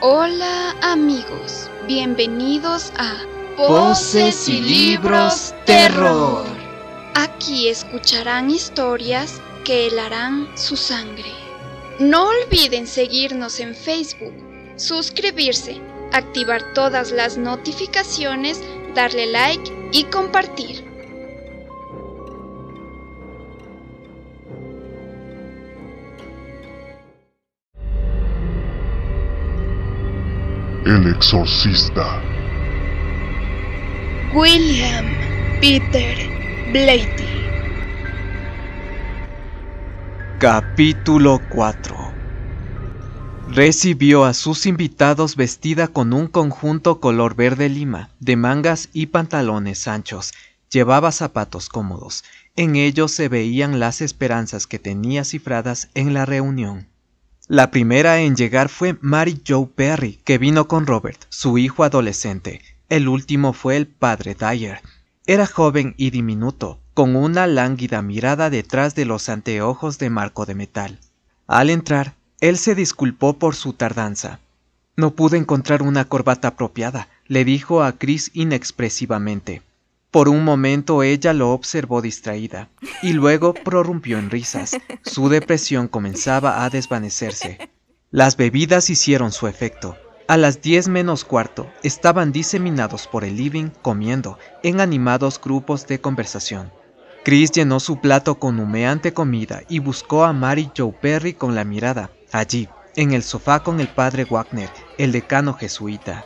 Hola amigos, bienvenidos a Voces y Libros Terror. Aquí escucharán historias que helarán su sangre. No olviden seguirnos en Facebook, suscribirse, activar todas las notificaciones, darle like y compartir. El Exorcista. William Peter Blatty. Capítulo 4 Recibió a sus invitados vestida con un conjunto color verde lima, de mangas y pantalones anchos. Llevaba zapatos cómodos. En ellos se veían las esperanzas que tenía cifradas en la reunión. La primera en llegar fue Mary Joe Perry, que vino con Robert, su hijo adolescente. El último fue el padre Dyer. Era joven y diminuto, con una lánguida mirada detrás de los anteojos de marco de metal. Al entrar, él se disculpó por su tardanza. No pude encontrar una corbata apropiada, le dijo a Chris inexpresivamente. Por un momento ella lo observó distraída y luego prorrumpió en risas. Su depresión comenzaba a desvanecerse. Las bebidas hicieron su efecto. A las 10 menos cuarto estaban diseminados por el living comiendo en animados grupos de conversación. Chris llenó su plato con humeante comida y buscó a Mary Joe Perry con la mirada, allí, en el sofá con el padre Wagner, el decano jesuita.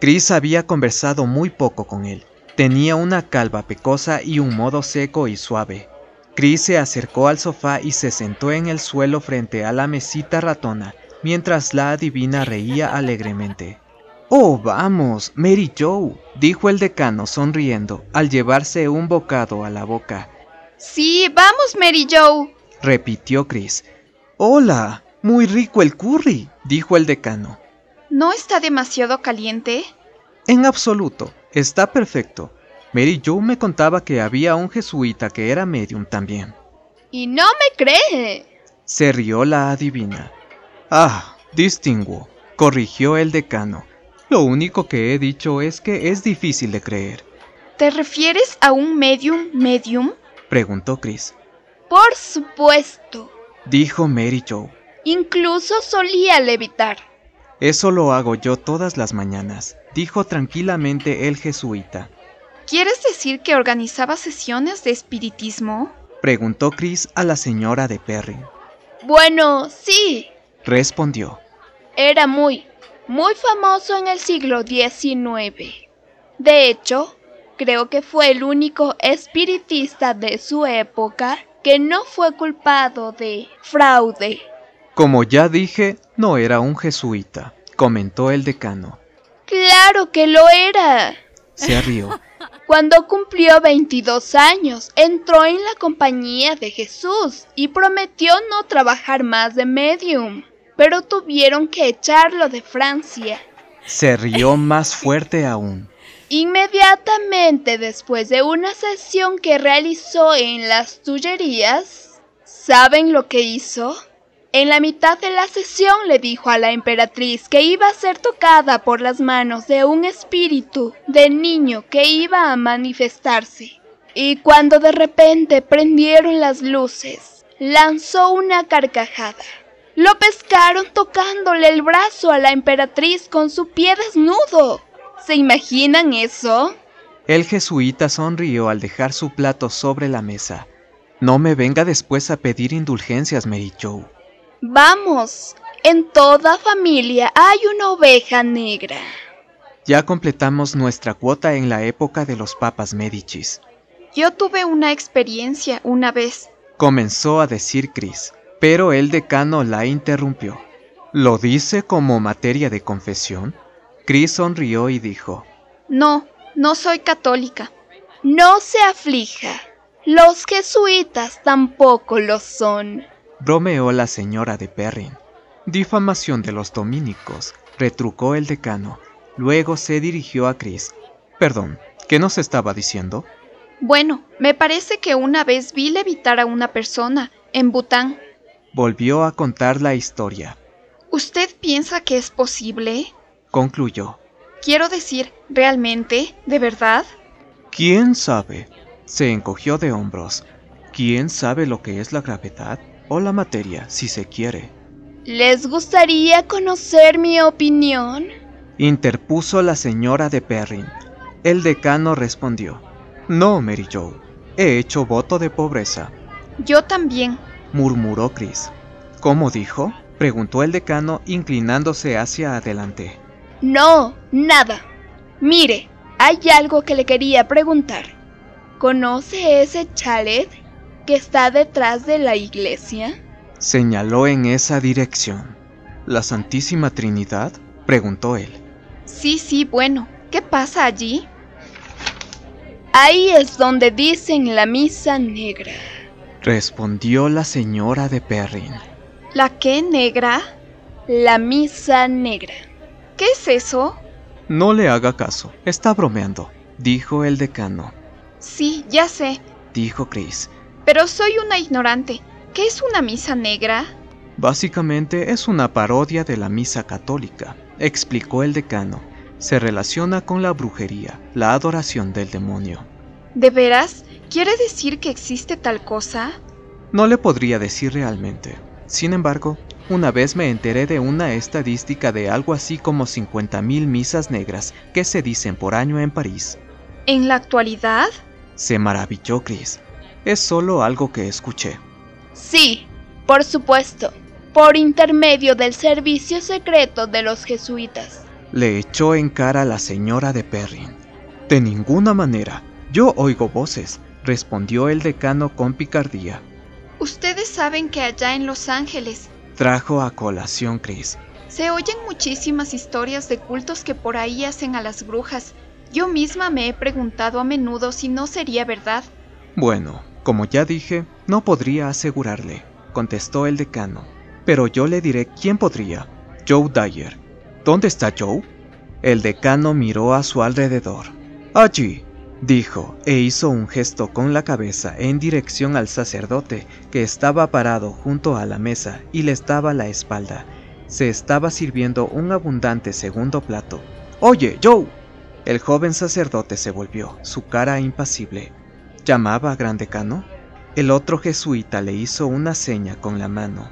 Chris había conversado muy poco con él, Tenía una calva pecosa y un modo seco y suave. Chris se acercó al sofá y se sentó en el suelo frente a la mesita ratona, mientras la adivina reía alegremente. Oh, vamos, Mary Joe, dijo el decano sonriendo al llevarse un bocado a la boca. Sí, vamos, Mary Joe, repitió Chris. Hola, muy rico el curry, dijo el decano. ¿No está demasiado caliente? En absoluto, está perfecto. Mary Jo me contaba que había un jesuita que era medium también. Y no me cree. Se rió la adivina. Ah, distinguo, corrigió el decano. Lo único que he dicho es que es difícil de creer. ¿Te refieres a un medium medium? preguntó Chris. Por supuesto, dijo Mary Jo. Incluso solía levitar. Eso lo hago yo todas las mañanas, dijo tranquilamente el jesuita. ¿Quieres decir que organizaba sesiones de espiritismo? Preguntó Chris a la señora de Perry. Bueno, sí, respondió. Era muy, muy famoso en el siglo XIX. De hecho, creo que fue el único espiritista de su época que no fue culpado de fraude. Como ya dije, no era un jesuita, comentó el decano. Claro que lo era. Se rió. Cuando cumplió 22 años, entró en la compañía de Jesús y prometió no trabajar más de medium, pero tuvieron que echarlo de Francia. Se rió más fuerte aún. Inmediatamente después de una sesión que realizó en las tullerías, ¿saben lo que hizo? En la mitad de la sesión le dijo a la emperatriz que iba a ser tocada por las manos de un espíritu de niño que iba a manifestarse. Y cuando de repente prendieron las luces, lanzó una carcajada. Lo pescaron tocándole el brazo a la emperatriz con su pie desnudo. ¿Se imaginan eso? El jesuita sonrió al dejar su plato sobre la mesa. No me venga después a pedir indulgencias, Mary Joe. Vamos, en toda familia hay una oveja negra. Ya completamos nuestra cuota en la época de los papas Medicis. Yo tuve una experiencia una vez. Comenzó a decir Chris, pero el decano la interrumpió. ¿Lo dice como materia de confesión? Chris sonrió y dijo, No, no soy católica. No se aflija. Los jesuitas tampoco lo son bromeó la señora de Perrin. Difamación de los dominicos, retrucó el decano. Luego se dirigió a Chris. Perdón, ¿qué nos estaba diciendo? Bueno, me parece que una vez vi levitar a una persona en Bután. Volvió a contar la historia. ¿Usted piensa que es posible? Concluyó. Quiero decir, ¿realmente? ¿De verdad? ¿Quién sabe? Se encogió de hombros. ¿Quién sabe lo que es la gravedad? o la materia si se quiere. ¿Les gustaría conocer mi opinión? Interpuso la señora de Perrin. El decano respondió. No, Mary Joe. He hecho voto de pobreza. Yo también. Murmuró Chris. ¿Cómo dijo? Preguntó el decano inclinándose hacia adelante. No, nada. Mire, hay algo que le quería preguntar. ¿Conoce ese chalet? que está detrás de la iglesia? Señaló en esa dirección. ¿La Santísima Trinidad? preguntó él. Sí, sí, bueno, ¿qué pasa allí? Ahí es donde dicen la misa negra. Respondió la señora de Perrin. ¿La qué negra? La misa negra. ¿Qué es eso? No le haga caso, está bromeando, dijo el decano. Sí, ya sé, dijo Chris, pero soy una ignorante. ¿Qué es una misa negra? Básicamente es una parodia de la misa católica, explicó el decano. Se relaciona con la brujería, la adoración del demonio. ¿De veras? ¿Quiere decir que existe tal cosa? No le podría decir realmente. Sin embargo, una vez me enteré de una estadística de algo así como 50.000 misas negras que se dicen por año en París. ¿En la actualidad? Se maravilló Chris. Es solo algo que escuché. Sí, por supuesto, por intermedio del servicio secreto de los jesuitas. Le echó en cara a la señora de Perrin. De ninguna manera, yo oigo voces, respondió el decano con picardía. Ustedes saben que allá en Los Ángeles, trajo a colación Chris. Se oyen muchísimas historias de cultos que por ahí hacen a las brujas. Yo misma me he preguntado a menudo si no sería verdad. Bueno, como ya dije, no podría asegurarle, contestó el decano, pero yo le diré quién podría. Joe Dyer. ¿Dónde está Joe? El decano miró a su alrededor. Allí, dijo, e hizo un gesto con la cabeza en dirección al sacerdote, que estaba parado junto a la mesa y le estaba la espalda. Se estaba sirviendo un abundante segundo plato. Oye, Joe. El joven sacerdote se volvió, su cara impasible llamaba a Gran Decano. El otro jesuita le hizo una seña con la mano.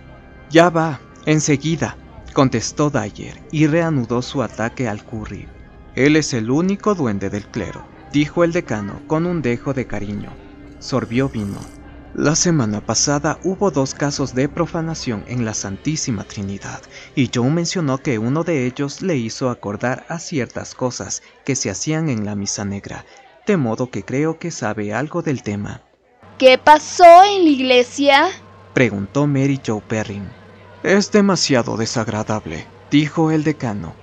Ya va, enseguida, contestó Dyer y reanudó su ataque al curry. Él es el único duende del clero, dijo el decano con un dejo de cariño. Sorbió vino. La semana pasada hubo dos casos de profanación en la Santísima Trinidad, y Joe mencionó que uno de ellos le hizo acordar a ciertas cosas que se hacían en la misa negra, de modo que creo que sabe algo del tema. ¿Qué pasó en la iglesia? preguntó Mary Joe Perrin. Es demasiado desagradable, dijo el decano.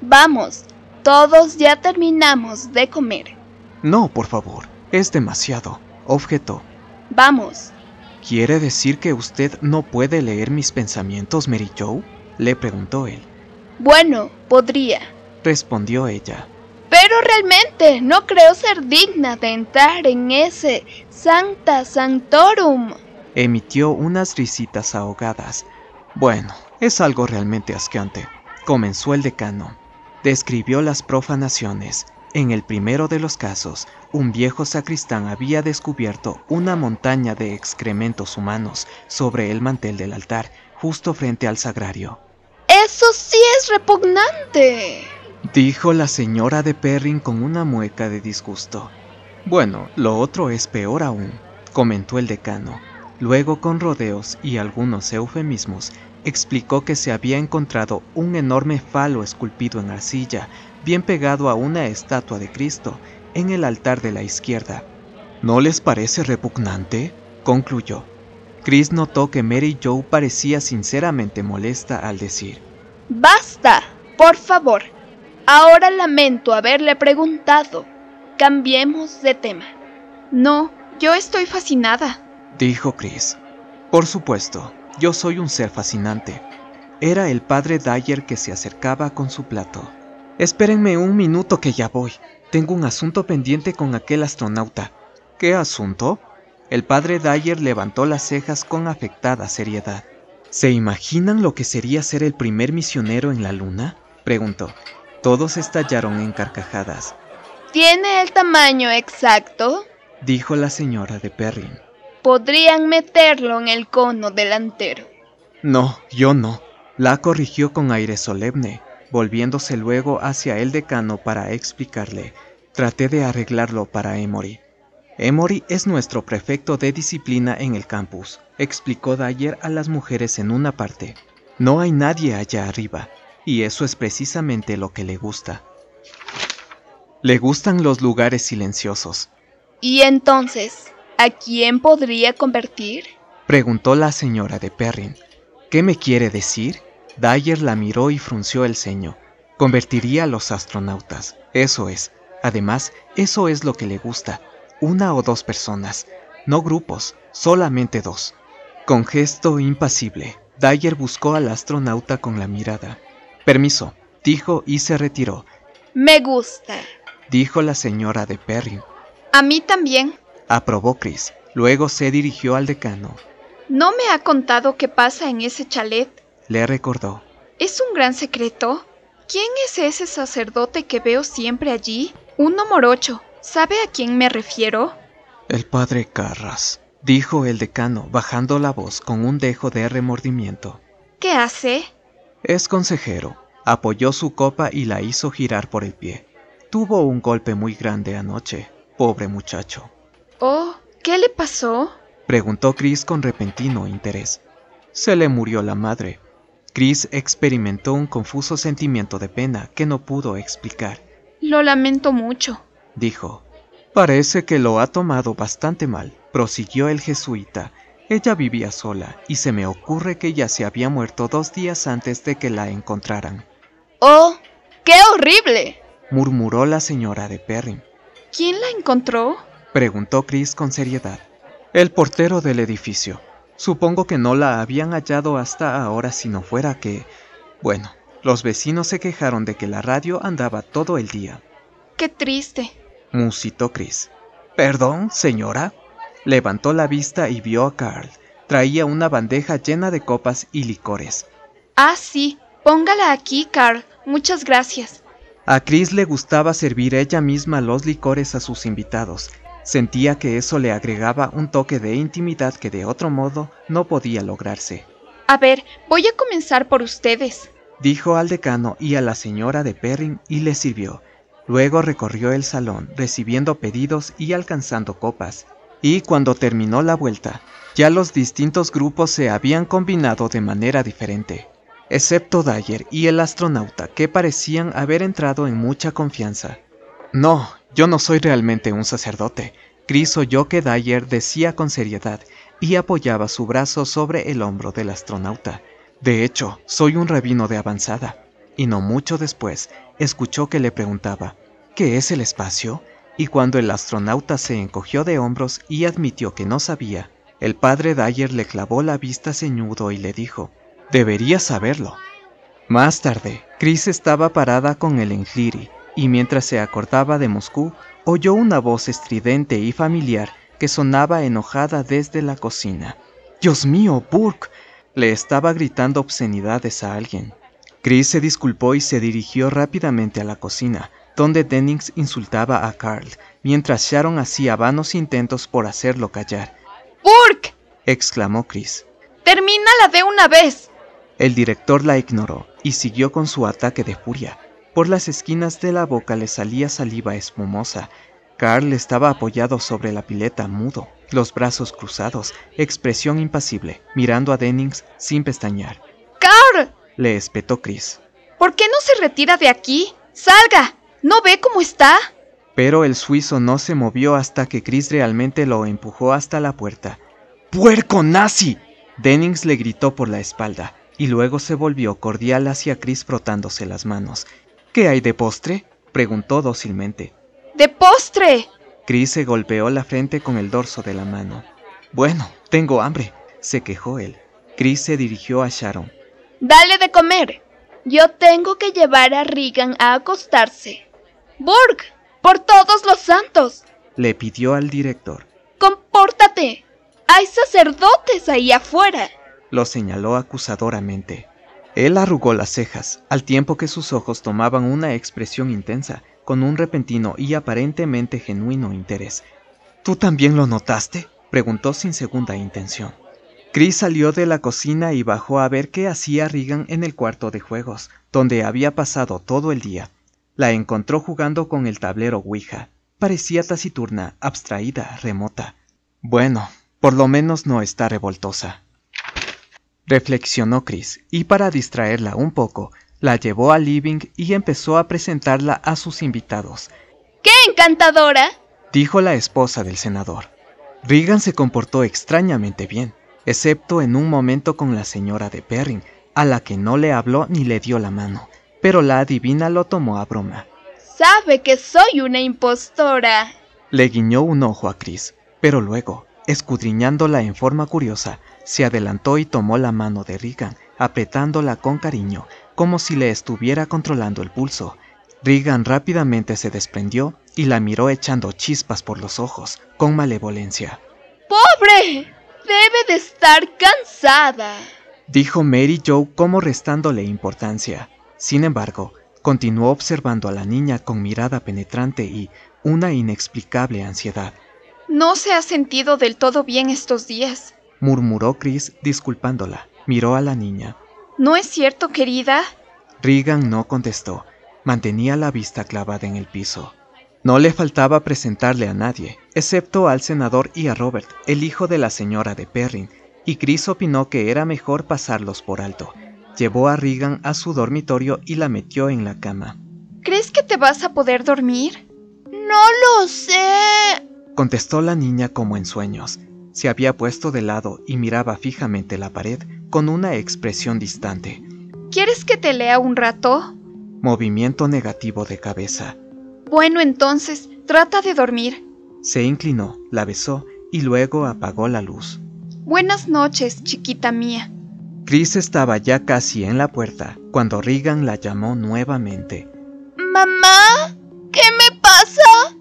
Vamos, todos ya terminamos de comer. No, por favor, es demasiado, objetó. Vamos. ¿Quiere decir que usted no puede leer mis pensamientos, Mary Joe? le preguntó él. Bueno, podría, respondió ella. Pero realmente no creo ser digna de entrar en ese Santa Sanctorum. Emitió unas risitas ahogadas. Bueno, es algo realmente asqueante, comenzó el decano. Describió las profanaciones. En el primero de los casos, un viejo sacristán había descubierto una montaña de excrementos humanos sobre el mantel del altar, justo frente al sagrario. Eso sí es repugnante dijo la señora de Perrin con una mueca de disgusto. Bueno, lo otro es peor aún, comentó el decano. Luego, con rodeos y algunos eufemismos, explicó que se había encontrado un enorme falo esculpido en arcilla, bien pegado a una estatua de Cristo, en el altar de la izquierda. ¿No les parece repugnante? concluyó. Chris notó que Mary Joe parecía sinceramente molesta al decir, Basta, por favor, Ahora lamento haberle preguntado. Cambiemos de tema. No, yo estoy fascinada, dijo Chris. Por supuesto, yo soy un ser fascinante. Era el padre Dyer que se acercaba con su plato. Espérenme un minuto que ya voy. Tengo un asunto pendiente con aquel astronauta. ¿Qué asunto? El padre Dyer levantó las cejas con afectada seriedad. ¿Se imaginan lo que sería ser el primer misionero en la Luna? preguntó. Todos estallaron en carcajadas. ¿Tiene el tamaño exacto? dijo la señora de Perrin. Podrían meterlo en el cono delantero. No, yo no. La corrigió con aire solemne, volviéndose luego hacia el decano para explicarle. Traté de arreglarlo para Emory. Emory es nuestro prefecto de disciplina en el campus, explicó Dyer a las mujeres en una parte. No hay nadie allá arriba. Y eso es precisamente lo que le gusta. Le gustan los lugares silenciosos. ¿Y entonces, a quién podría convertir? Preguntó la señora de Perrin. ¿Qué me quiere decir? Dyer la miró y frunció el ceño. Convertiría a los astronautas. Eso es. Además, eso es lo que le gusta. Una o dos personas. No grupos, solamente dos. Con gesto impasible, Dyer buscó al astronauta con la mirada. Permiso, dijo y se retiró. Me gusta, dijo la señora de Perry. A mí también, aprobó Chris. Luego se dirigió al decano. ¿No me ha contado qué pasa en ese chalet? Le recordó. ¿Es un gran secreto? ¿Quién es ese sacerdote que veo siempre allí? Uno morocho. ¿Sabe a quién me refiero? El padre Carras, dijo el decano, bajando la voz con un dejo de remordimiento. ¿Qué hace? Es consejero. Apoyó su copa y la hizo girar por el pie. Tuvo un golpe muy grande anoche. Pobre muchacho. Oh, ¿qué le pasó? Preguntó Chris con repentino interés. Se le murió la madre. Chris experimentó un confuso sentimiento de pena que no pudo explicar. Lo lamento mucho, dijo. Parece que lo ha tomado bastante mal, prosiguió el jesuita, ella vivía sola y se me ocurre que ya se había muerto dos días antes de que la encontraran. ¡Oh! ¡Qué horrible! murmuró la señora de Perry. ¿Quién la encontró? preguntó Chris con seriedad. El portero del edificio. Supongo que no la habían hallado hasta ahora si no fuera que... Bueno, los vecinos se quejaron de que la radio andaba todo el día. ¡Qué triste! musitó Chris. ¿Perdón, señora? Levantó la vista y vio a Carl. Traía una bandeja llena de copas y licores. Ah, sí, póngala aquí, Carl. Muchas gracias. A Chris le gustaba servir ella misma los licores a sus invitados. Sentía que eso le agregaba un toque de intimidad que de otro modo no podía lograrse. A ver, voy a comenzar por ustedes, dijo al decano y a la señora de Perrin y le sirvió. Luego recorrió el salón, recibiendo pedidos y alcanzando copas y cuando terminó la vuelta, ya los distintos grupos se habían combinado de manera diferente, excepto Dyer y el astronauta que parecían haber entrado en mucha confianza. No, yo no soy realmente un sacerdote, Chris oyó que Dyer decía con seriedad y apoyaba su brazo sobre el hombro del astronauta. De hecho, soy un rabino de avanzada. Y no mucho después, escuchó que le preguntaba, ¿qué es el espacio? Y cuando el astronauta se encogió de hombros y admitió que no sabía, el padre Dyer le clavó la vista ceñudo y le dijo, «Debería saberlo. Más tarde, Chris estaba parada con el engliri, y mientras se acordaba de Moscú, oyó una voz estridente y familiar que sonaba enojada desde la cocina. Dios mío, Burke. le estaba gritando obscenidades a alguien. Chris se disculpó y se dirigió rápidamente a la cocina, donde Dennings insultaba a Carl, mientras Sharon hacía vanos intentos por hacerlo callar. ¡Burke! exclamó Chris. ¡Termínala de una vez! El director la ignoró y siguió con su ataque de furia. Por las esquinas de la boca le salía saliva espumosa. Carl estaba apoyado sobre la pileta mudo, los brazos cruzados, expresión impasible, mirando a Dennings sin pestañear. ¡Carl! le espetó Chris. ¿Por qué no se retira de aquí? ¡Salga! ¿No ve cómo está? Pero el suizo no se movió hasta que Chris realmente lo empujó hasta la puerta. ¡Puerco nazi! Dennings le gritó por la espalda y luego se volvió cordial hacia Chris frotándose las manos. ¿Qué hay de postre? preguntó dócilmente. ¡De postre! Chris se golpeó la frente con el dorso de la mano. Bueno, tengo hambre, se quejó él. Chris se dirigió a Sharon. Dale de comer. Yo tengo que llevar a Regan a acostarse. —¡Burg! por todos los santos, le pidió al director. Compórtate. Hay sacerdotes ahí afuera. Lo señaló acusadoramente. Él arrugó las cejas, al tiempo que sus ojos tomaban una expresión intensa, con un repentino y aparentemente genuino interés. ¿Tú también lo notaste? preguntó sin segunda intención. Chris salió de la cocina y bajó a ver qué hacía Regan en el cuarto de juegos, donde había pasado todo el día. La encontró jugando con el tablero Ouija. Parecía taciturna, abstraída, remota. Bueno, por lo menos no está revoltosa. Reflexionó Chris, y para distraerla un poco, la llevó a living y empezó a presentarla a sus invitados. ¡Qué encantadora! dijo la esposa del senador. Regan se comportó extrañamente bien, excepto en un momento con la señora de Perrin, a la que no le habló ni le dio la mano pero la adivina lo tomó a broma. Sabe que soy una impostora. Le guiñó un ojo a Chris, pero luego, escudriñándola en forma curiosa, se adelantó y tomó la mano de Regan, apretándola con cariño, como si le estuviera controlando el pulso. Regan rápidamente se desprendió y la miró echando chispas por los ojos, con malevolencia. ¡Pobre! Debe de estar cansada, dijo Mary Joe como restándole importancia. Sin embargo, continuó observando a la niña con mirada penetrante y una inexplicable ansiedad. No se ha sentido del todo bien estos días, murmuró Chris disculpándola. Miró a la niña. ¿No es cierto, querida? Regan no contestó. Mantenía la vista clavada en el piso. No le faltaba presentarle a nadie, excepto al senador y a Robert, el hijo de la señora de Perrin, y Chris opinó que era mejor pasarlos por alto. Llevó a Regan a su dormitorio y la metió en la cama. ¿Crees que te vas a poder dormir? No lo sé, contestó la niña como en sueños. Se había puesto de lado y miraba fijamente la pared con una expresión distante. ¿Quieres que te lea un rato? Movimiento negativo de cabeza. Bueno, entonces, trata de dormir. Se inclinó, la besó y luego apagó la luz. Buenas noches, chiquita mía. Chris estaba ya casi en la puerta cuando Regan la llamó nuevamente. ¿Mamá? ¿Qué me pasa?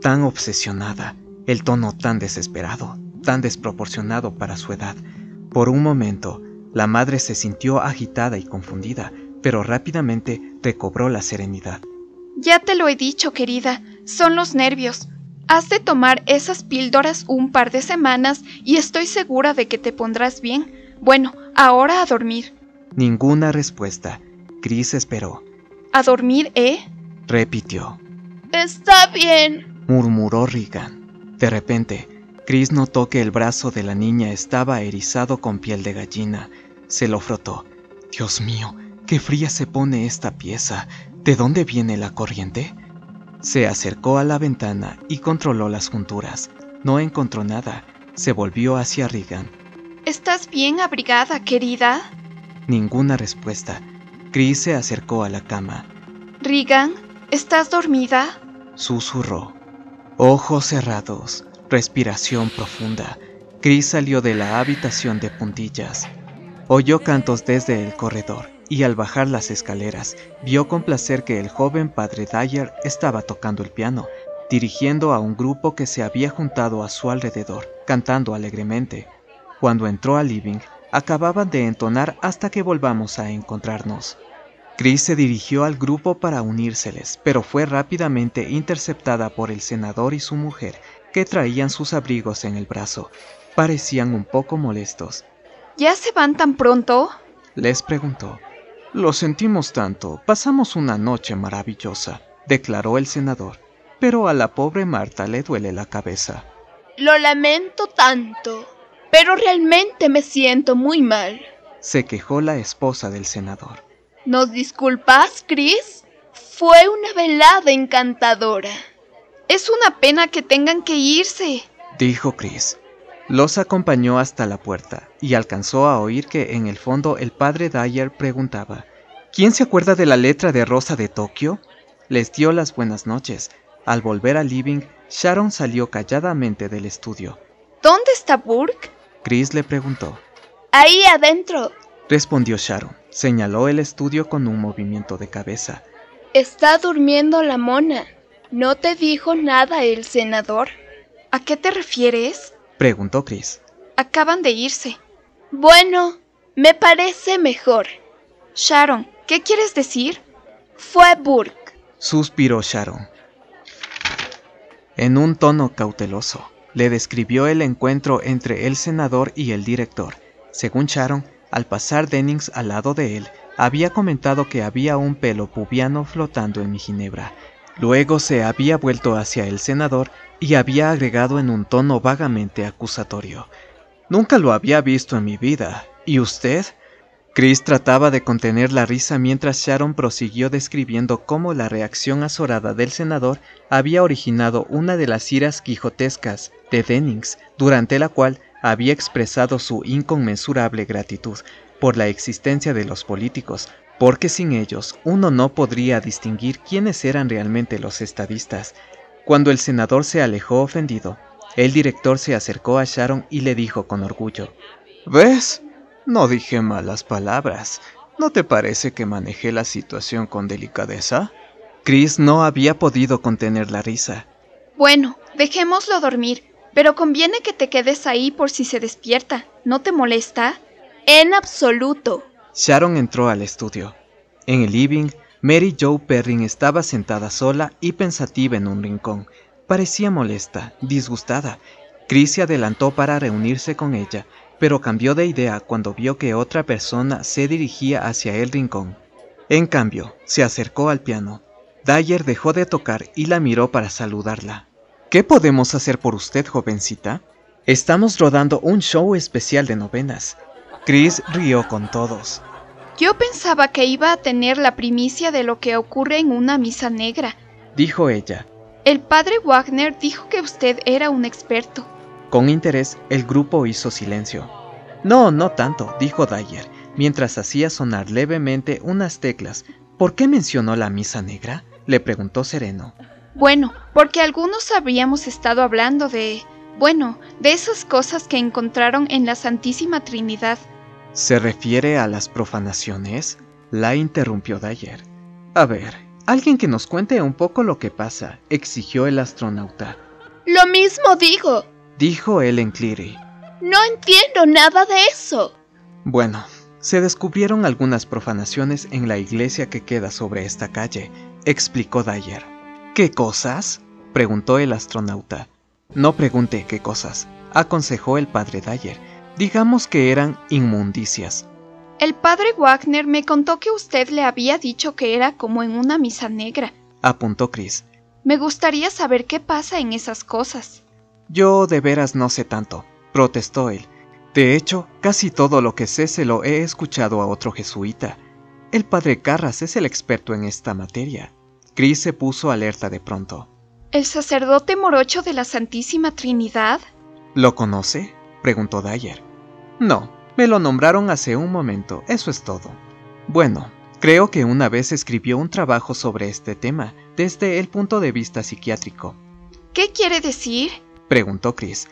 Tan obsesionada, el tono tan desesperado, tan desproporcionado para su edad. Por un momento, la madre se sintió agitada y confundida, pero rápidamente recobró la serenidad. Ya te lo he dicho, querida, son los nervios. Has de tomar esas píldoras un par de semanas y estoy segura de que te pondrás bien. Bueno, Ahora a dormir. Ninguna respuesta. Chris esperó. ¿A dormir, eh? repitió. Está bien, murmuró Regan. De repente, Chris notó que el brazo de la niña estaba erizado con piel de gallina. Se lo frotó. Dios mío, qué fría se pone esta pieza. ¿De dónde viene la corriente? Se acercó a la ventana y controló las junturas. No encontró nada. Se volvió hacia Regan. ¿Estás bien abrigada, querida? Ninguna respuesta. Chris se acercó a la cama. Regan, ¿estás dormida? Susurró. Ojos cerrados, respiración profunda. Chris salió de la habitación de puntillas. Oyó cantos desde el corredor y al bajar las escaleras vio con placer que el joven padre Dyer estaba tocando el piano, dirigiendo a un grupo que se había juntado a su alrededor, cantando alegremente. Cuando entró a living, acababan de entonar hasta que volvamos a encontrarnos. Chris se dirigió al grupo para unírseles, pero fue rápidamente interceptada por el senador y su mujer, que traían sus abrigos en el brazo. Parecían un poco molestos. ¿Ya se van tan pronto? les preguntó. Lo sentimos tanto, pasamos una noche maravillosa, declaró el senador, pero a la pobre Marta le duele la cabeza. Lo lamento tanto, pero realmente me siento muy mal, se quejó la esposa del senador. ¿Nos disculpas, Chris? Fue una velada encantadora. Es una pena que tengan que irse, dijo Chris. Los acompañó hasta la puerta y alcanzó a oír que en el fondo el padre Dyer preguntaba, ¿Quién se acuerda de la letra de Rosa de Tokio? Les dio las buenas noches. Al volver al living, Sharon salió calladamente del estudio. ¿Dónde está Burke? Chris le preguntó. Ahí adentro. Respondió Sharon. Señaló el estudio con un movimiento de cabeza. Está durmiendo la mona. ¿No te dijo nada el senador? ¿A qué te refieres? Preguntó Chris. Acaban de irse. Bueno, me parece mejor. Sharon, ¿qué quieres decir? Fue Burke. Suspiró Sharon. En un tono cauteloso le describió el encuentro entre el senador y el director. Según Sharon, al pasar Dennings al lado de él, había comentado que había un pelo pubiano flotando en mi ginebra. Luego se había vuelto hacia el senador y había agregado en un tono vagamente acusatorio. Nunca lo había visto en mi vida. ¿Y usted? Chris trataba de contener la risa mientras Sharon prosiguió describiendo cómo la reacción azorada del senador había originado una de las iras quijotescas de Dennings, durante la cual había expresado su inconmensurable gratitud por la existencia de los políticos, porque sin ellos uno no podría distinguir quiénes eran realmente los estadistas. Cuando el senador se alejó ofendido, el director se acercó a Sharon y le dijo con orgullo, ¿Ves? No dije malas palabras. ¿No te parece que manejé la situación con delicadeza? Chris no había podido contener la risa. Bueno, dejémoslo dormir, pero conviene que te quedes ahí por si se despierta. ¿No te molesta? En absoluto. Sharon entró al estudio. En el living, Mary Joe Perrin estaba sentada sola y pensativa en un rincón. Parecía molesta, disgustada. Chris se adelantó para reunirse con ella, pero cambió de idea cuando vio que otra persona se dirigía hacia el rincón. En cambio, se acercó al piano. Dyer dejó de tocar y la miró para saludarla. ¿Qué podemos hacer por usted, jovencita? Estamos rodando un show especial de novenas. Chris rió con todos. Yo pensaba que iba a tener la primicia de lo que ocurre en una misa negra, dijo ella. El padre Wagner dijo que usted era un experto. Con interés, el grupo hizo silencio. No, no tanto, dijo Dyer, mientras hacía sonar levemente unas teclas. ¿Por qué mencionó la misa negra? le preguntó Sereno. Bueno, porque algunos habríamos estado hablando de... bueno, de esas cosas que encontraron en la Santísima Trinidad. ¿Se refiere a las profanaciones? La interrumpió Dyer. A ver, alguien que nos cuente un poco lo que pasa, exigió el astronauta. Lo mismo digo, dijo Ellen Cleary. No entiendo nada de eso. Bueno, se descubrieron algunas profanaciones en la iglesia que queda sobre esta calle, explicó Dyer. ¿Qué cosas? preguntó el astronauta. No pregunte qué cosas, aconsejó el padre Dyer. Digamos que eran inmundicias. El padre Wagner me contó que usted le había dicho que era como en una misa negra, apuntó Chris. Me gustaría saber qué pasa en esas cosas. Yo de veras no sé tanto, protestó él. De hecho, casi todo lo que sé se lo he escuchado a otro jesuita. El padre Carras es el experto en esta materia. Chris se puso alerta de pronto. ¿El sacerdote morocho de la Santísima Trinidad? ¿Lo conoce? preguntó Dyer. No, me lo nombraron hace un momento, eso es todo. Bueno, creo que una vez escribió un trabajo sobre este tema, desde el punto de vista psiquiátrico. ¿Qué quiere decir? Preguntó Chris.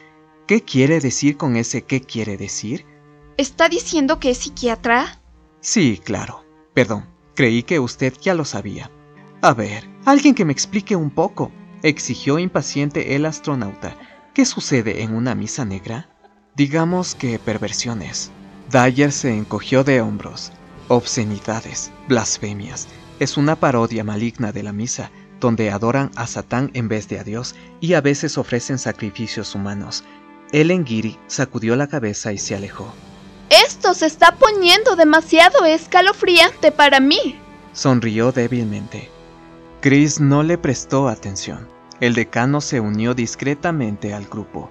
¿Qué quiere decir con ese qué quiere decir? ¿Está diciendo que es psiquiatra? Sí, claro. Perdón, creí que usted ya lo sabía. A ver, alguien que me explique un poco, exigió impaciente el astronauta. ¿Qué sucede en una misa negra? Digamos que perversiones. Dyer se encogió de hombros. Obscenidades, blasfemias. Es una parodia maligna de la misa donde adoran a Satán en vez de a Dios y a veces ofrecen sacrificios humanos. Ellen Giri sacudió la cabeza y se alejó. Esto se está poniendo demasiado escalofriante para mí. Sonrió débilmente. Chris no le prestó atención. El decano se unió discretamente al grupo.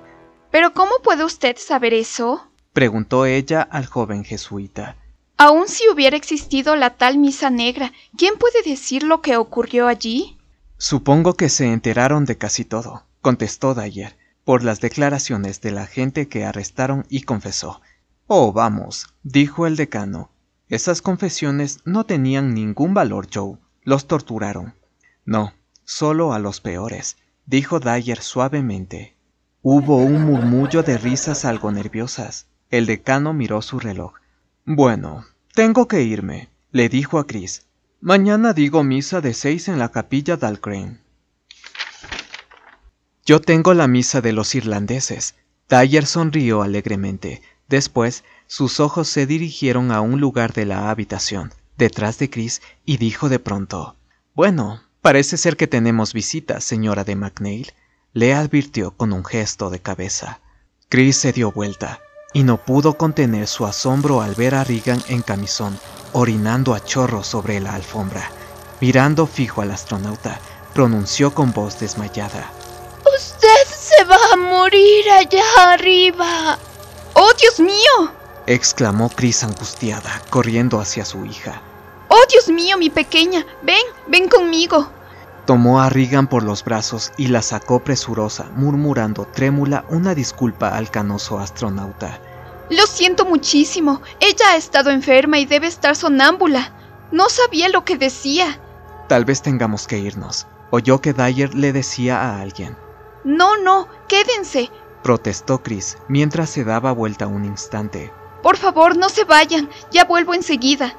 ¿Pero cómo puede usted saber eso? preguntó ella al joven jesuita. Aun si hubiera existido la tal misa negra, ¿quién puede decir lo que ocurrió allí? Supongo que se enteraron de casi todo, contestó Dyer, por las declaraciones de la gente que arrestaron y confesó. Oh, vamos, dijo el decano. Esas confesiones no tenían ningún valor, Joe. Los torturaron. No, solo a los peores, dijo Dyer suavemente. Hubo un murmullo de risas algo nerviosas. El decano miró su reloj. Bueno, tengo que irme, le dijo a Chris. Mañana digo misa de seis en la capilla d'Alcrane. Yo tengo la misa de los irlandeses. Dyer sonrió alegremente. Después, sus ojos se dirigieron a un lugar de la habitación, detrás de Chris, y dijo de pronto: Bueno, parece ser que tenemos visita, señora de MacNeil. Le advirtió con un gesto de cabeza. Chris se dio vuelta y no pudo contener su asombro al ver a Regan en camisón, orinando a chorro sobre la alfombra. Mirando fijo al astronauta, pronunció con voz desmayada. Usted se va a morir allá arriba. ¡Oh, Dios mío! exclamó Chris angustiada, corriendo hacia su hija. ¡Oh, Dios mío, mi pequeña! Ven, ven conmigo. Tomó a Regan por los brazos y la sacó presurosa, murmurando trémula una disculpa al canoso astronauta. Lo siento muchísimo. Ella ha estado enferma y debe estar sonámbula. No sabía lo que decía. Tal vez tengamos que irnos. Oyó que Dyer le decía a alguien. No, no, quédense. Protestó Chris mientras se daba vuelta un instante. Por favor, no se vayan. Ya vuelvo enseguida.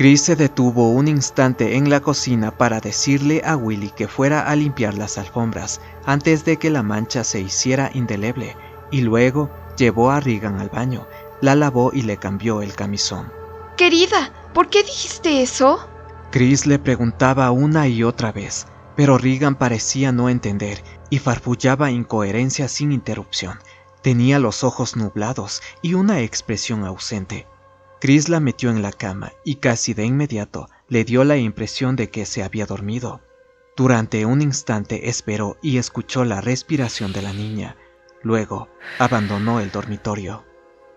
Chris se detuvo un instante en la cocina para decirle a Willy que fuera a limpiar las alfombras antes de que la mancha se hiciera indeleble, y luego llevó a Regan al baño, la lavó y le cambió el camisón. Querida, ¿por qué dijiste eso? Chris le preguntaba una y otra vez, pero Regan parecía no entender y farfullaba incoherencia sin interrupción. Tenía los ojos nublados y una expresión ausente, Chris la metió en la cama y casi de inmediato le dio la impresión de que se había dormido. Durante un instante esperó y escuchó la respiración de la niña. Luego, abandonó el dormitorio.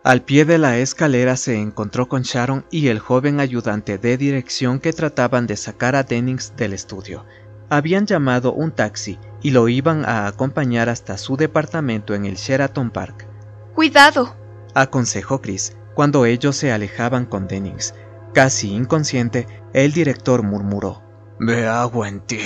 Al pie de la escalera se encontró con Sharon y el joven ayudante de dirección que trataban de sacar a Dennings del estudio. Habían llamado un taxi y lo iban a acompañar hasta su departamento en el Sheraton Park. Cuidado, aconsejó Chris, cuando ellos se alejaban con Dennings, casi inconsciente, el director murmuró: Me agua en ti.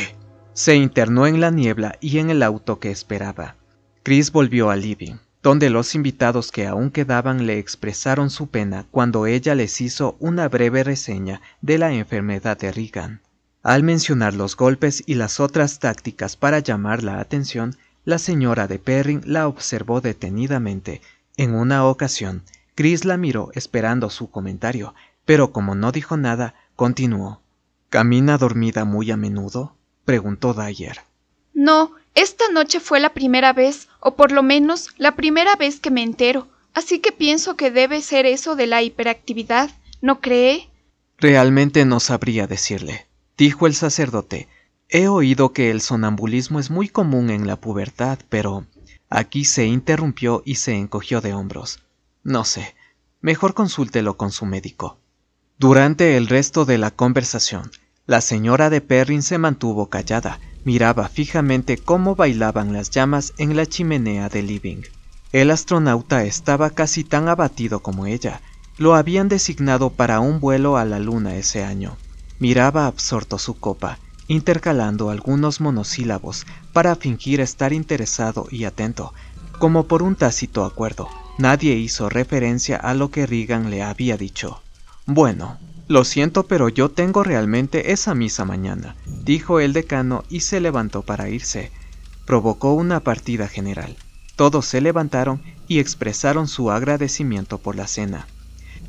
Se internó en la niebla y en el auto que esperaba. Chris volvió a living, donde los invitados que aún quedaban le expresaron su pena cuando ella les hizo una breve reseña de la enfermedad de Regan. Al mencionar los golpes y las otras tácticas para llamar la atención, la señora de Perrin la observó detenidamente en una ocasión Chris la miró esperando su comentario, pero como no dijo nada, continuó. ¿Camina dormida muy a menudo? preguntó Dyer. No, esta noche fue la primera vez, o por lo menos la primera vez que me entero, así que pienso que debe ser eso de la hiperactividad, ¿no cree? Realmente no sabría decirle, dijo el sacerdote. He oído que el sonambulismo es muy común en la pubertad, pero... Aquí se interrumpió y se encogió de hombros. No sé, mejor consúltelo con su médico. Durante el resto de la conversación, la señora de Perrin se mantuvo callada, miraba fijamente cómo bailaban las llamas en la chimenea de Living. El astronauta estaba casi tan abatido como ella. Lo habían designado para un vuelo a la luna ese año. Miraba absorto su copa, intercalando algunos monosílabos para fingir estar interesado y atento, como por un tácito acuerdo. Nadie hizo referencia a lo que Regan le había dicho. Bueno, lo siento, pero yo tengo realmente esa misa mañana, dijo el decano y se levantó para irse. Provocó una partida general. Todos se levantaron y expresaron su agradecimiento por la cena.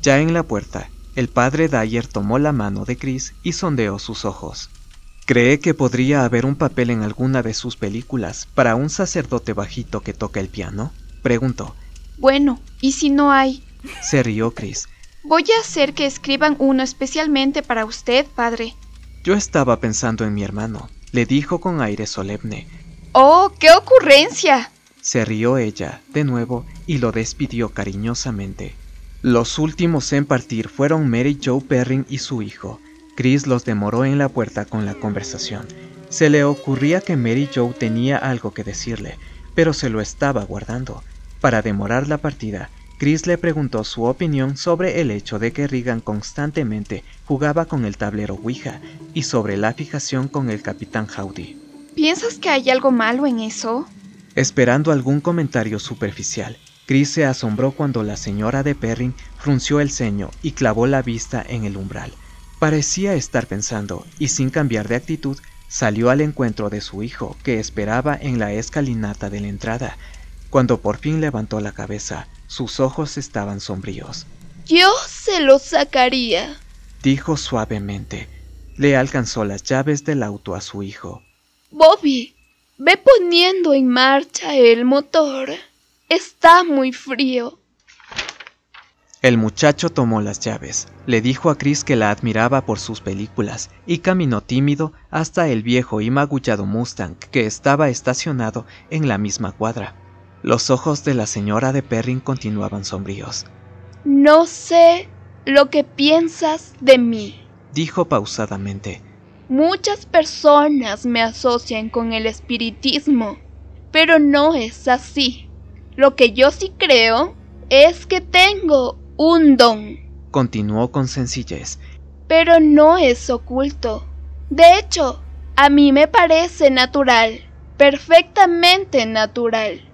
Ya en la puerta, el padre Dyer tomó la mano de Chris y sondeó sus ojos. Cree que podría haber un papel en alguna de sus películas para un sacerdote bajito que toca el piano, preguntó, bueno, ¿y si no hay? Se rió Chris. Voy a hacer que escriban uno especialmente para usted, padre. Yo estaba pensando en mi hermano, le dijo con aire solemne. ¡Oh, qué ocurrencia! Se rió ella, de nuevo, y lo despidió cariñosamente. Los últimos en partir fueron Mary Joe Perrin y su hijo. Chris los demoró en la puerta con la conversación. Se le ocurría que Mary Joe tenía algo que decirle, pero se lo estaba guardando. Para demorar la partida, Chris le preguntó su opinión sobre el hecho de que Regan constantemente jugaba con el tablero Ouija y sobre la fijación con el capitán Howdy. ¿Piensas que hay algo malo en eso? Esperando algún comentario superficial, Chris se asombró cuando la señora de Perrin frunció el ceño y clavó la vista en el umbral. Parecía estar pensando, y sin cambiar de actitud, salió al encuentro de su hijo, que esperaba en la escalinata de la entrada, cuando por fin levantó la cabeza, sus ojos estaban sombríos. Yo se lo sacaría, dijo suavemente. Le alcanzó las llaves del auto a su hijo. Bobby, ve poniendo en marcha el motor. Está muy frío. El muchacho tomó las llaves, le dijo a Chris que la admiraba por sus películas y caminó tímido hasta el viejo y magullado Mustang que estaba estacionado en la misma cuadra. Los ojos de la señora de Perrin continuaban sombríos. No sé lo que piensas de mí, dijo pausadamente. Muchas personas me asocian con el espiritismo, pero no es así. Lo que yo sí creo es que tengo un don, continuó con sencillez. Pero no es oculto. De hecho, a mí me parece natural, perfectamente natural.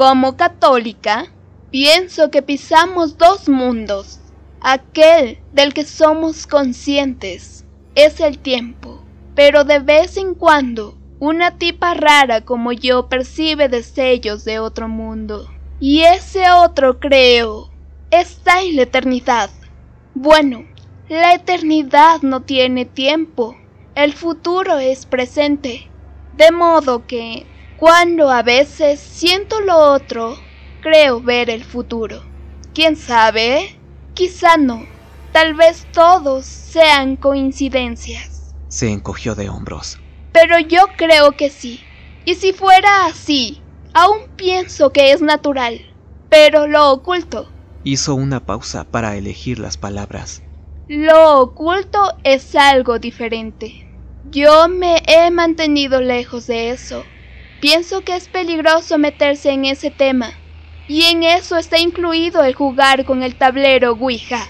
Como católica, pienso que pisamos dos mundos. Aquel del que somos conscientes es el tiempo, pero de vez en cuando una tipa rara como yo percibe destellos de otro mundo. Y ese otro, creo, está en la eternidad. Bueno, la eternidad no tiene tiempo, el futuro es presente. De modo que cuando a veces siento lo otro, creo ver el futuro. ¿Quién sabe? Quizá no. Tal vez todos sean coincidencias. Se encogió de hombros. Pero yo creo que sí. Y si fuera así, aún pienso que es natural. Pero lo oculto. Hizo una pausa para elegir las palabras. Lo oculto es algo diferente. Yo me he mantenido lejos de eso Pienso que es peligroso meterse en ese tema, y en eso está incluido el jugar con el tablero Ouija.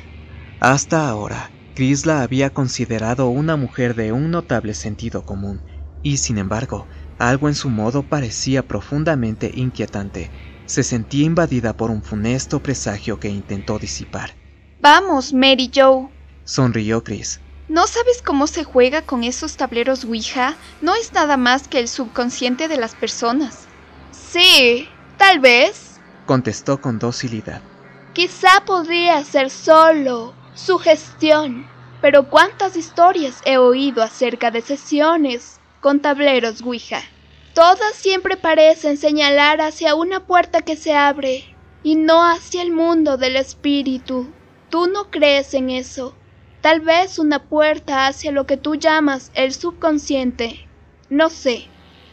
Hasta ahora, Chris la había considerado una mujer de un notable sentido común, y sin embargo, algo en su modo parecía profundamente inquietante. Se sentía invadida por un funesto presagio que intentó disipar. Vamos, Mary Joe. Sonrió Chris, ¿No sabes cómo se juega con esos tableros Ouija? No es nada más que el subconsciente de las personas. Sí, tal vez, contestó con docilidad. Quizá podría ser solo gestión, pero cuántas historias he oído acerca de sesiones con tableros Ouija. Todas siempre parecen señalar hacia una puerta que se abre y no hacia el mundo del espíritu. Tú no crees en eso. Tal vez una puerta hacia lo que tú llamas el subconsciente. No sé.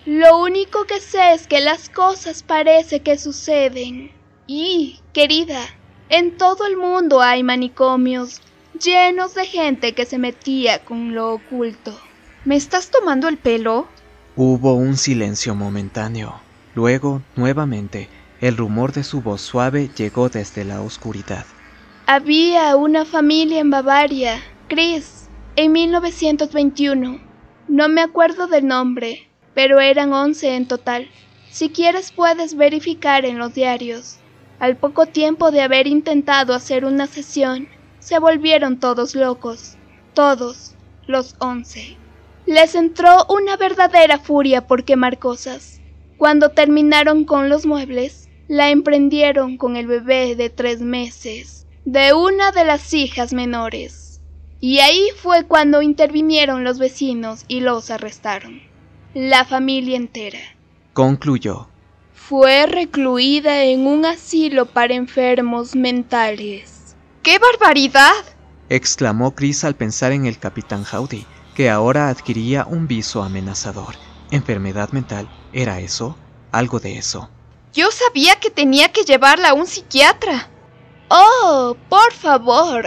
Lo único que sé es que las cosas parece que suceden. Y, querida, en todo el mundo hay manicomios llenos de gente que se metía con lo oculto. ¿Me estás tomando el pelo? Hubo un silencio momentáneo. Luego, nuevamente, el rumor de su voz suave llegó desde la oscuridad. Había una familia en Bavaria, Chris, en 1921. No me acuerdo del nombre, pero eran 11 en total. Si quieres puedes verificar en los diarios. Al poco tiempo de haber intentado hacer una sesión, se volvieron todos locos, todos, los once. Les entró una verdadera furia por quemar cosas. Cuando terminaron con los muebles, la emprendieron con el bebé de tres meses de una de las hijas menores. Y ahí fue cuando intervinieron los vecinos y los arrestaron. La familia entera. Concluyó. Fue recluida en un asilo para enfermos mentales. ¡Qué barbaridad! exclamó Chris al pensar en el capitán Howdy, que ahora adquiría un viso amenazador. ¿Enfermedad mental? ¿Era eso? Algo de eso. Yo sabía que tenía que llevarla a un psiquiatra. Oh, por favor,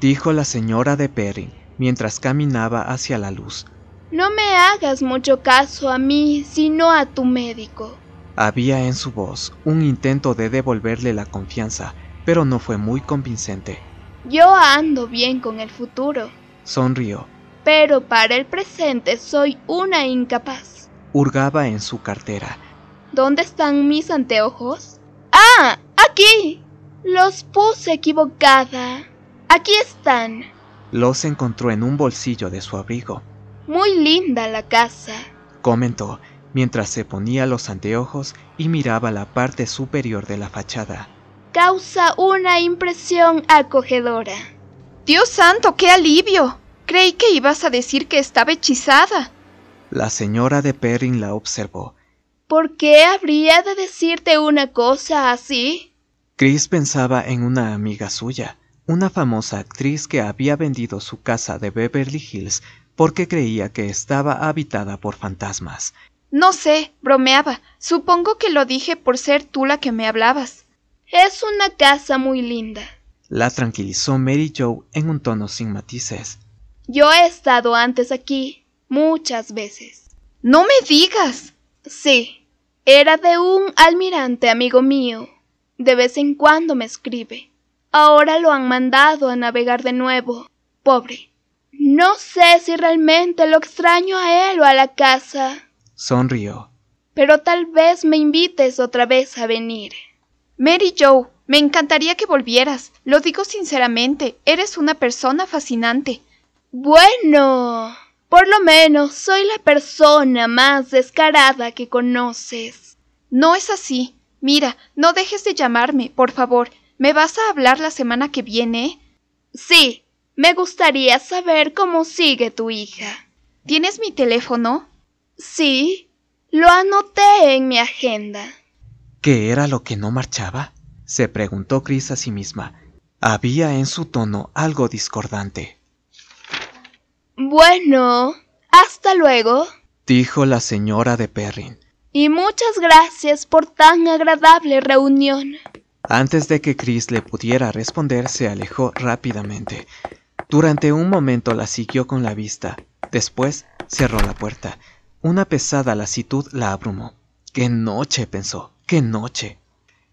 dijo la señora de Perry mientras caminaba hacia la luz. No me hagas mucho caso a mí, sino a tu médico. Había en su voz un intento de devolverle la confianza, pero no fue muy convincente. Yo ando bien con el futuro, sonrió. Pero para el presente soy una incapaz. Hurgaba en su cartera. ¿Dónde están mis anteojos? ¡Ah! ¡Aquí! Los puse equivocada. Aquí están. Los encontró en un bolsillo de su abrigo. Muy linda la casa, comentó mientras se ponía los anteojos y miraba la parte superior de la fachada. Causa una impresión acogedora. Dios santo, qué alivio. Creí que ibas a decir que estaba hechizada. La señora de Perrin la observó. ¿Por qué habría de decirte una cosa así? Chris pensaba en una amiga suya, una famosa actriz que había vendido su casa de Beverly Hills porque creía que estaba habitada por fantasmas. No sé, bromeaba. Supongo que lo dije por ser tú la que me hablabas. Es una casa muy linda. La tranquilizó Mary Joe en un tono sin matices. Yo he estado antes aquí, muchas veces. No me digas. Sí, era de un almirante amigo mío. De vez en cuando me escribe. Ahora lo han mandado a navegar de nuevo. Pobre. No sé si realmente lo extraño a él o a la casa. Sonrió. Pero tal vez me invites otra vez a venir. Mary Joe, me encantaría que volvieras. Lo digo sinceramente, eres una persona fascinante. Bueno. Por lo menos soy la persona más descarada que conoces. No es así. Mira, no dejes de llamarme, por favor. ¿Me vas a hablar la semana que viene? Sí, me gustaría saber cómo sigue tu hija. ¿Tienes mi teléfono? Sí, lo anoté en mi agenda. ¿Qué era lo que no marchaba? se preguntó Chris a sí misma. Había en su tono algo discordante. Bueno, hasta luego, dijo la señora de Perrin, y muchas gracias por tan agradable reunión. Antes de que Chris le pudiera responder, se alejó rápidamente. Durante un momento la siguió con la vista. Después cerró la puerta. Una pesada lasitud la abrumó. ¡Qué noche! pensó. ¡Qué noche!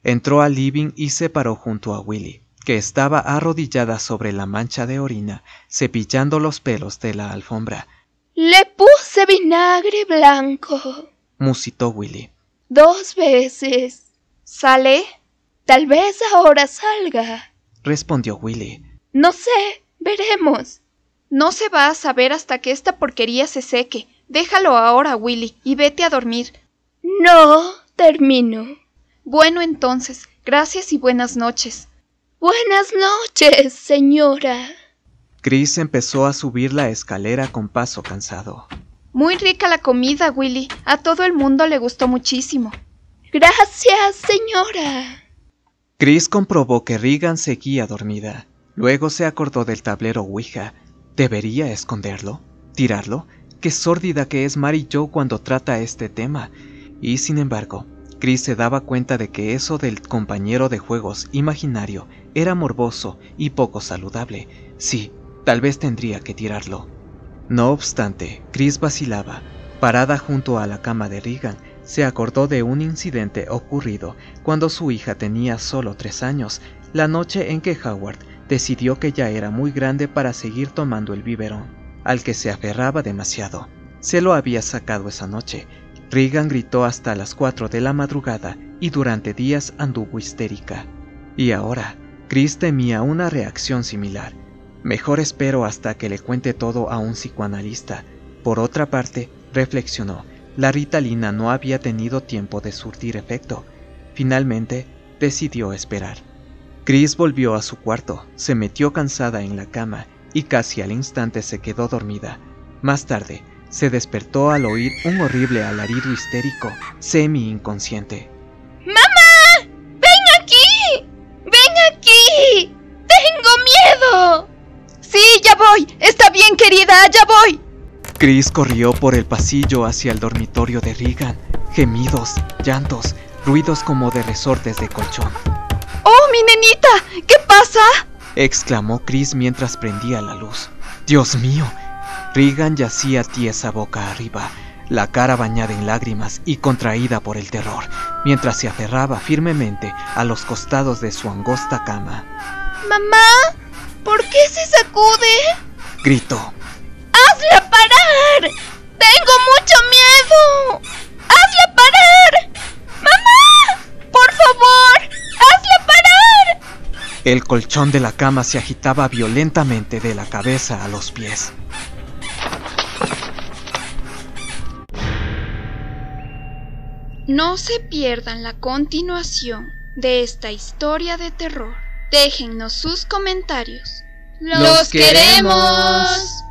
Entró a living y se paró junto a Willy, que estaba arrodillada sobre la mancha de orina, cepillando los pelos de la alfombra. Le puse vinagre blanco musitó Willy. Dos veces. ¿Sale? Tal vez ahora salga, respondió Willy. No sé, veremos. No se va a saber hasta que esta porquería se seque. Déjalo ahora, Willy, y vete a dormir. No, termino. Bueno, entonces, gracias y buenas noches. Buenas noches, señora. Chris empezó a subir la escalera con paso cansado. Muy rica la comida, Willy. A todo el mundo le gustó muchísimo. Gracias, señora. Chris comprobó que Regan seguía dormida. Luego se acordó del tablero Ouija. ¿Debería esconderlo? ¿Tirarlo? Qué sórdida que es Mary Jo cuando trata este tema. Y sin embargo, Chris se daba cuenta de que eso del compañero de juegos imaginario era morboso y poco saludable. Sí, tal vez tendría que tirarlo. No obstante, Chris vacilaba. Parada junto a la cama de Regan, se acordó de un incidente ocurrido cuando su hija tenía solo tres años, la noche en que Howard decidió que ya era muy grande para seguir tomando el biberón, al que se aferraba demasiado. Se lo había sacado esa noche. Regan gritó hasta las 4 de la madrugada y durante días anduvo histérica. Y ahora, Chris temía una reacción similar. Mejor espero hasta que le cuente todo a un psicoanalista. Por otra parte, reflexionó, la ritalina no había tenido tiempo de surtir efecto. Finalmente, decidió esperar. Chris volvió a su cuarto, se metió cansada en la cama y casi al instante se quedó dormida. Más tarde, se despertó al oír un horrible alarido histérico, semi-inconsciente. Chris corrió por el pasillo hacia el dormitorio de Regan. Gemidos, llantos, ruidos como de resortes de colchón. ¡Oh, mi nenita! ¿Qué pasa? exclamó Chris mientras prendía la luz. ¡Dios mío! Regan yacía tiesa boca arriba, la cara bañada en lágrimas y contraída por el terror, mientras se aferraba firmemente a los costados de su angosta cama. ¡Mamá! ¿Por qué se sacude? gritó. ¡Hazla parar! ¡Tengo mucho miedo! ¡Hazla parar! ¡Mamá! ¡Por favor! ¡Hazla parar! El colchón de la cama se agitaba violentamente de la cabeza a los pies. No se pierdan la continuación de esta historia de terror. Déjennos sus comentarios. ¡Los queremos!